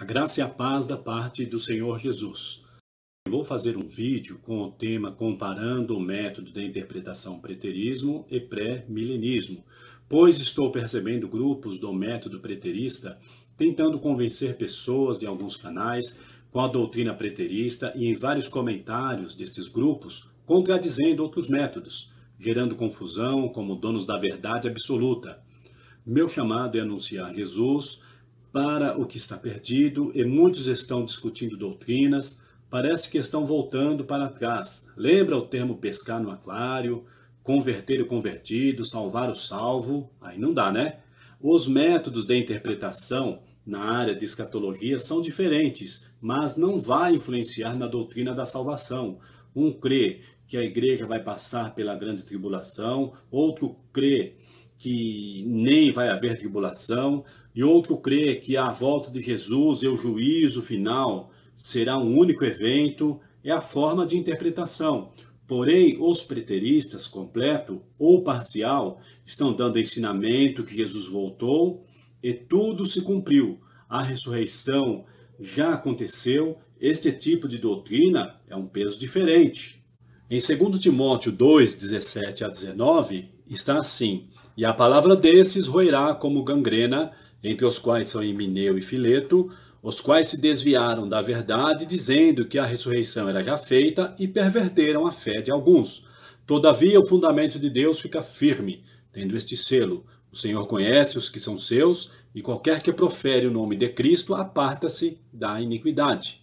A graça e a paz da parte do Senhor Jesus. Eu vou fazer um vídeo com o tema comparando o método de interpretação preterismo e pré-milenismo, pois estou percebendo grupos do método preterista tentando convencer pessoas de alguns canais com a doutrina preterista e em vários comentários destes grupos contradizendo outros métodos, gerando confusão como donos da verdade absoluta. Meu chamado é anunciar Jesus para o que está perdido e muitos estão discutindo doutrinas. Parece que estão voltando para trás. Lembra o termo pescar no aquário, converter o convertido, salvar o salvo? Aí não dá, né? Os métodos de interpretação na área de escatologia são diferentes, mas não vai influenciar na doutrina da salvação. Um crê que a igreja vai passar pela grande tribulação, outro crê que nem vai haver tribulação, e outro crê é que a volta de Jesus e o juízo final será um único evento, é a forma de interpretação. Porém, os preteristas, completo ou parcial, estão dando ensinamento que Jesus voltou e tudo se cumpriu. A ressurreição já aconteceu. Este tipo de doutrina é um peso diferente. Em 2 Timóteo 2, 17 a 19, está assim: E a palavra desses roerá como gangrena, entre os quais são Emineu e Fileto, os quais se desviaram da verdade, dizendo que a ressurreição era já feita, e perverteram a fé de alguns. Todavia, o fundamento de Deus fica firme, tendo este selo: O Senhor conhece os que são seus, e qualquer que profere o nome de Cristo aparta-se da iniquidade.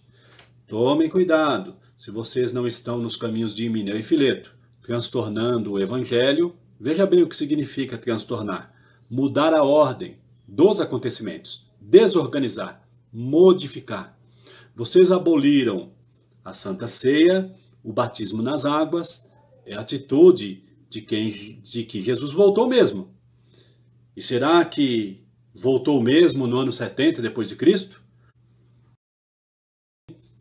Tomem cuidado, se vocês não estão nos caminhos de Emineu e Fileto, transtornando o evangelho, veja bem o que significa transtornar: mudar a ordem dos acontecimentos, desorganizar, modificar. Vocês aboliram a Santa Ceia, o batismo nas águas, é a atitude de quem de que Jesus voltou mesmo. E será que voltou mesmo no ano 70 depois de Cristo?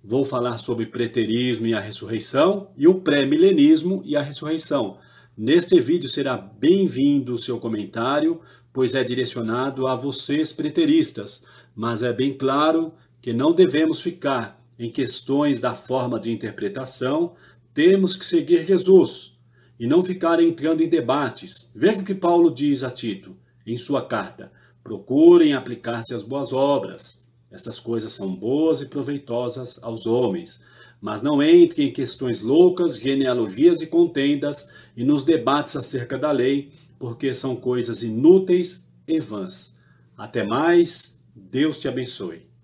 Vou falar sobre preterismo e a ressurreição e o pré-milenismo e a ressurreição. Neste vídeo será bem-vindo o seu comentário, pois é direcionado a vocês preteristas, mas é bem claro que não devemos ficar em questões da forma de interpretação, temos que seguir Jesus e não ficar entrando em debates. Veja o que Paulo diz a Tito em sua carta: procurem aplicar-se às boas obras. Estas coisas são boas e proveitosas aos homens, mas não entre em questões loucas, genealogias e contendas e nos debates acerca da lei, porque são coisas inúteis e vãs. Até mais, Deus te abençoe.